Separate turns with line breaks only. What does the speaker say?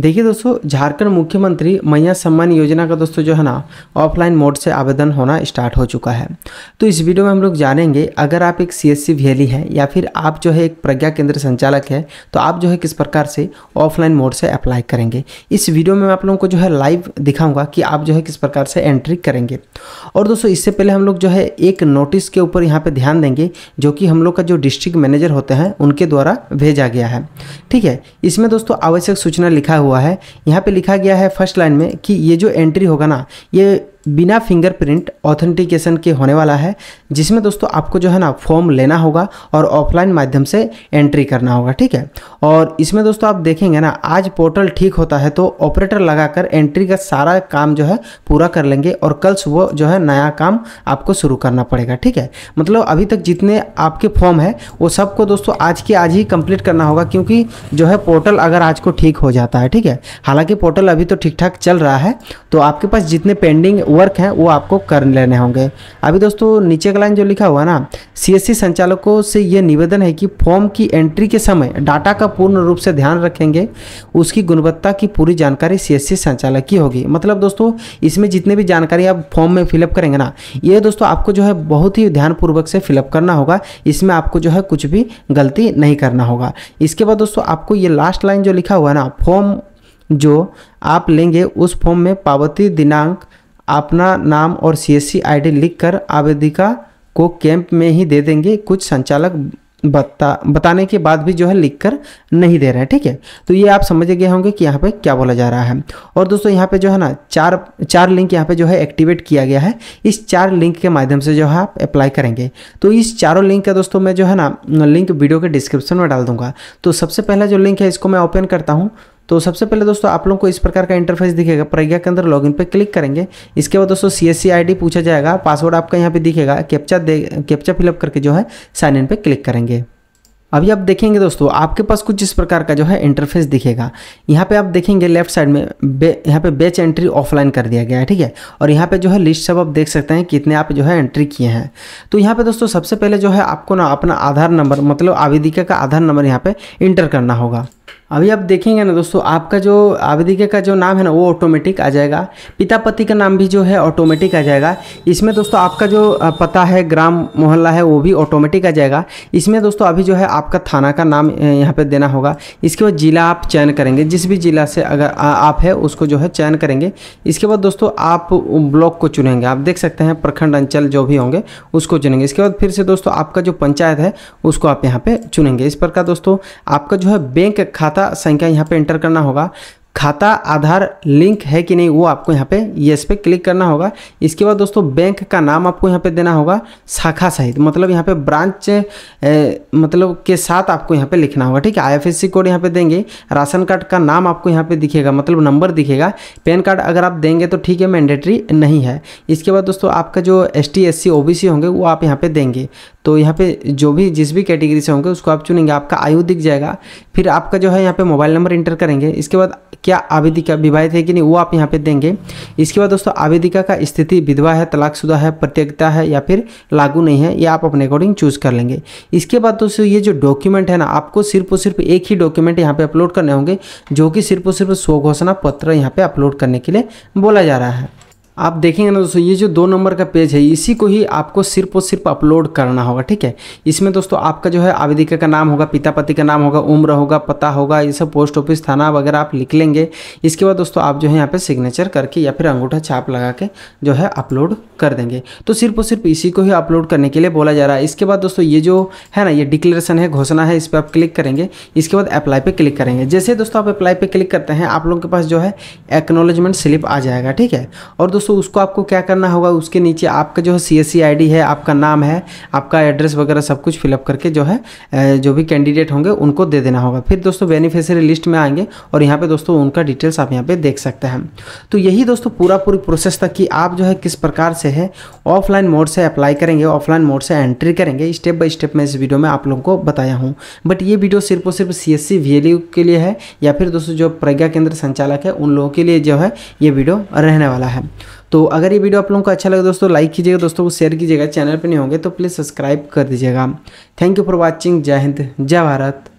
देखिए दोस्तों झारखंड मुख्यमंत्री मैया सम्मान योजना का दोस्तों जो है ना ऑफलाइन मोड से आवेदन होना स्टार्ट हो चुका है तो इस वीडियो में हम लोग जानेंगे अगर आप एक सी एस है या फिर आप जो है एक प्रज्ञा केंद्र संचालक है तो आप जो है किस प्रकार से ऑफलाइन मोड से अप्लाई करेंगे इस वीडियो में आप लोगों को जो है लाइव दिखाऊँगा कि आप जो है किस प्रकार से एंट्री करेंगे और दोस्तों इससे पहले हम लोग जो है एक नोटिस के ऊपर यहाँ पर ध्यान देंगे जो कि हम लोग का जो डिस्ट्रिक्ट मैनेजर होते हैं उनके द्वारा भेजा गया है ठीक है इसमें दोस्तों आवश्यक सूचना लिखा हुआ हुआ है यहाँ पे लिखा गया है फर्स्ट लाइन में कि ये जो एंट्री होगा ना ये बिना फिंगरप्रिंट ऑथेंटिकेशन के होने वाला है जिसमें दोस्तों आपको जो है ना फॉर्म लेना होगा और ऑफलाइन माध्यम से एंट्री करना होगा ठीक है और इसमें दोस्तों आप देखेंगे ना आज पोर्टल ठीक होता है तो ऑपरेटर लगाकर एंट्री का सारा काम जो है पूरा कर लेंगे और कल सुबह जो है नया काम आपको शुरू करना पड़ेगा ठीक है मतलब अभी तक जितने आपके फॉर्म है वो सबको दोस्तों आज के आज ही कंप्लीट करना होगा क्योंकि जो है पोर्टल अगर आज को ठीक हो जाता है ठीक है हालांकि पोर्टल अभी तो ठीक ठाक चल रहा है तो आपके पास जितने पेंडिंग वो वर्क हैं वो आपको कर लेने होंगे अभी दोस्तों नीचे का लाइन जो लिखा हुआ ना सीएससी संचालकों से ये निवेदन है कि फॉर्म की एंट्री के समय डाटा का पूर्ण रूप से ध्यान रखेंगे उसकी गुणवत्ता की पूरी जानकारी सीएससी संचालक की होगी मतलब दोस्तों इसमें जितने भी जानकारी आप फॉर्म में फिलअप करेंगे ना ये दोस्तों आपको जो है बहुत ही ध्यानपूर्वक से फिलअप करना होगा इसमें आपको जो है कुछ भी गलती नहीं करना होगा इसके बाद दोस्तों आपको ये लास्ट लाइन जो लिखा हुआ ना फॉर्म जो आप लेंगे उस फॉर्म में पावती दिनांक अपना नाम और सीएससी आईडी लिखकर आवेदिका को कैंप में ही दे देंगे कुछ संचालक बता बताने के बाद भी जो है लिख कर नहीं दे रहे हैं ठीक है तो ये आप समझ गए होंगे कि यहाँ पे क्या बोला जा रहा है और दोस्तों यहाँ पे जो है ना चार चार लिंक यहाँ पे जो है एक्टिवेट किया गया है इस चार लिंक के माध्यम से जो है आप अप्लाई करेंगे तो इस चारों लिंक का दोस्तों मैं जो है ना लिंक वीडियो के डिस्क्रिप्शन में डाल दूंगा तो सबसे पहला जो लिंक है इसको मैं ओपन करता हूँ तो सबसे पहले दोस्तों आप लोग को इस प्रकार का इंटरफेस दिखेगा प्रज्ञा के अंदर लॉगिन पे क्लिक करेंगे इसके बाद दोस्तों सी एस पूछा जाएगा पासवर्ड आपका यहाँ पे दिखेगा कैप्चा दे कैप्चा फिलअप करके जो है साइन इन पे क्लिक करेंगे अभी आप देखेंगे दोस्तों आपके पास कुछ इस प्रकार का जो है इंटरफेस दिखेगा यहाँ पे आप देखेंगे लेफ्ट साइड में बे यहाँ पे बेच एंट्री ऑफलाइन कर दिया गया है ठीक है और यहाँ पे जो है लिस्ट सब आप देख सकते हैं कितने आप जो है एंट्री किए हैं तो यहाँ पे दोस्तों सबसे पहले जो है आपको ना अपना आधार नंबर मतलब आवेदिका का आधार नंबर यहाँ पर इंटर करना होगा अभी आप देखेंगे ना दोस्तों आपका जो आवेदिक का जो नाम है ना वो ऑटोमेटिक आ जाएगा पिता पति का नाम भी जो है ऑटोमेटिक आ जाएगा इसमें दोस्तों आपका जो पता है ग्राम मोहल्ला है वो भी ऑटोमेटिक आ जाएगा इसमें दोस्तों अभी जो है आपका थाना का नाम यहाँ पर देना होगा इसके बाद ज़िला आप चयन करेंगे जिस भी ज़िला से अगर आप है उसको जो है चयन करेंगे इसके बाद दोस्तों आप ब्लॉक को चुनेंगे आप देख सकते हैं प्रखंड अंचल जो भी होंगे उसको चुनेंगे इसके बाद फिर से दोस्तों आपका जो पंचायत है उसको आप यहाँ पर चुनेंगे इस प्रकार दोस्तों आपका जो है बैंक खाता खाता संख्या यहाँ पे एंटर करना होगा खाता आधार लिंक है कि नहीं वो आपको यहाँ पे येस पे क्लिक करना होगा इसके बाद दोस्तों बैंक का नाम आपको यहाँ पे देना होगा शाखा सहित मतलब यहाँ पे ब्रांच ए, मतलब के साथ आपको यहाँ पे लिखना होगा ठीक है आईएफएससी कोड यहाँ पे देंगे राशन कार्ड का नाम आपको यहाँ पे दिखेगा मतलब नंबर दिखेगा पैन कार्ड अगर आप देंगे तो ठीक है मैंडेटरी नहीं है इसके बाद दोस्तों आपका जो एस टी होंगे वो आप यहाँ पर देंगे तो यहाँ पे जो भी जिस भी कैटेगरी से होंगे उसको आप चुनेंगे आपका आयु दिख जाएगा फिर आपका जो है यहाँ पे मोबाइल नंबर इंटर करेंगे इसके बाद क्या आवेदिका विवाहित है कि नहीं वो आप यहाँ पे देंगे इसके बाद दोस्तों आवेदिका का स्थिति विधवा है तलाकशुदा है प्रत्येकता है या फिर लागू नहीं है ये आप अपने अकॉर्डिंग चूज़ कर लेंगे इसके बाद दोस्तों ये जो डॉक्यूमेंट है ना आपको सिर्फ और सिर्फ एक ही डॉक्यूमेंट यहाँ पर अपलोड करने होंगे जो कि सिर्फ और सिर्फ स्वघोषणा घोषणा पत्र यहाँ पर अपलोड करने के लिए बोला जा रहा है आप देखेंगे ना दोस्तों ये जो दो नंबर का पेज है इसी को ही आपको सिर्फ और सिर्फ अपलोड करना होगा ठीक है इसमें दोस्तों आपका जो है आवेदिका का नाम होगा पिता पति का नाम होगा उम्र होगा पता होगा ये सब पोस्ट ऑफिस थाना वगैरह आप लिख लेंगे इसके बाद दोस्तों आप जो है यहाँ पर सिग्नेचर करके या फिर अंगूठा छाप लगा के जो है अपलोड कर देंगे तो सिर्फ और सिर्फ इसी को ही अपलोड करने के लिए बोला जा रहा है इसके बाद दोस्तों ये जो है ना ये डिक्लेरेशन है घोषणा है इस पर आप क्लिक करेंगे इसके बाद अप्लाई पर क्लिक करेंगे जैसे दोस्तों आप अप्लाई पर क्लिक करते हैं आप लोगों के पास जो है एक्नोलॉजमेंट स्लिप आ जाएगा ठीक है और दोस्तों दोस्तों उसको आपको क्या करना होगा उसके नीचे आपका जो है सी एस है आपका नाम है आपका एड्रेस वगैरह सब कुछ फिलअप करके जो है जो भी कैंडिडेट होंगे उनको दे देना होगा फिर दोस्तों बेनिफिशियरी लिस्ट में आएंगे और यहाँ पे दोस्तों उनका डिटेल्स आप यहाँ पे देख सकते हैं तो यही दोस्तों पूरा पूरी प्रोसेस था कि आप जो है किस प्रकार से है ऑफलाइन मोड से अप्लाई करेंगे ऑफलाइन मोड से एंट्री करेंगे स्टेप बाय स्टेप मैं इस वीडियो में आप लोगों को बताया हूँ बट ये वीडियो सिर्फ और सिर्फ सी एस के लिए है या फिर दोस्तों जो प्रज्ञा केंद्र संचालक है उन लोगों के लिए जो है ये वीडियो रहने वाला है तो अगर ये वीडियो आप लोगों को अच्छा लगे दोस्तों लाइक कीजिएगा दोस्तों को शेयर कीजिएगा चैनल पर नहीं होंगे तो प्लीज़ सब्सक्राइब कर दीजिएगा थैंक यू फॉर वॉचिंग जय हिंद जय भारत